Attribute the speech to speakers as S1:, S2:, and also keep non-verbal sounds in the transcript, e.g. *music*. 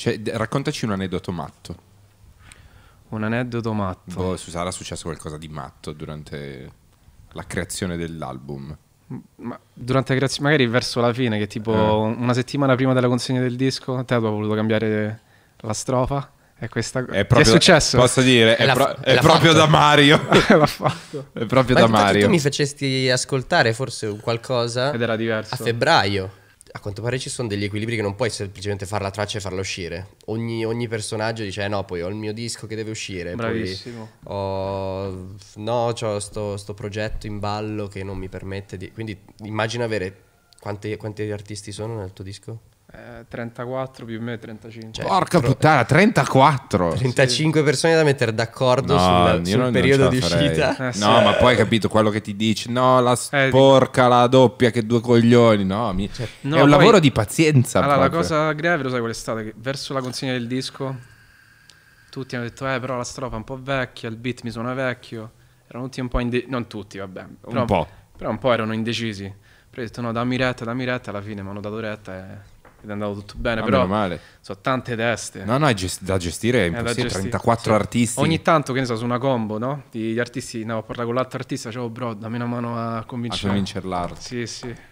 S1: Cioè, raccontaci un aneddoto matto. Un aneddoto matto. Boh, sarà successo qualcosa di matto durante la creazione dell'album.
S2: Ma durante la creazione, magari verso la fine, che tipo eh. una settimana prima della consegna del disco, Teo ha voluto cambiare la strofa. E questa è, proprio, è successo? Posso dire, è, pro- è proprio fatto. da Mario. L'ha *laughs* fatto. È proprio Ma da Mario. Tu mi
S3: facesti ascoltare forse qualcosa. Ed era diverso. A febbraio a quanto pare ci sono degli equilibri che non puoi semplicemente fare la traccia e farla uscire. Ogni, ogni personaggio dice: eh No, poi ho il mio disco che deve uscire. Bravissimo. Ho, no, ho sto, progetto in ballo che non mi permette di. Quindi immagina avere. Quanti, quanti artisti sono nel tuo disco?
S2: 34 eh, più me 35.
S3: Cioè, porca
S1: puttana, 34! 35 sì. persone da mettere d'accordo no, sul, sul periodo non di uscita. Eh, no, ma poi hai capito quello che ti dici. No, la eh, sporca, la doppia, che due coglioni. No, mi... Cioè, no, è un poi... lavoro di pazienza. Allora, proprio. la
S2: cosa grave, lo sai qual è stata? Che verso la consegna del disco, tutti hanno detto, eh, però la strofa è un po' vecchia, il beat mi suona vecchio. Erano tutti un po' indecisi. Non tutti, vabbè. Però un po'. però un po' erano indecisi. Però ho detto, no, dammi retta, dammi retta. Alla fine mi hanno dato retta e ed è andato tutto bene, ah, però male. sono tante teste. No, no, è gest da gestire è eh, impossibile, è gestire. 34 sì. Cioè, artisti. Ogni tanto, che ne so, su una combo, no? Di, artisti, andavo a parlare con l'altro artista, dicevo, cioè, oh, bro, dammi una mano a convincere. A l'arte. Sì, sì.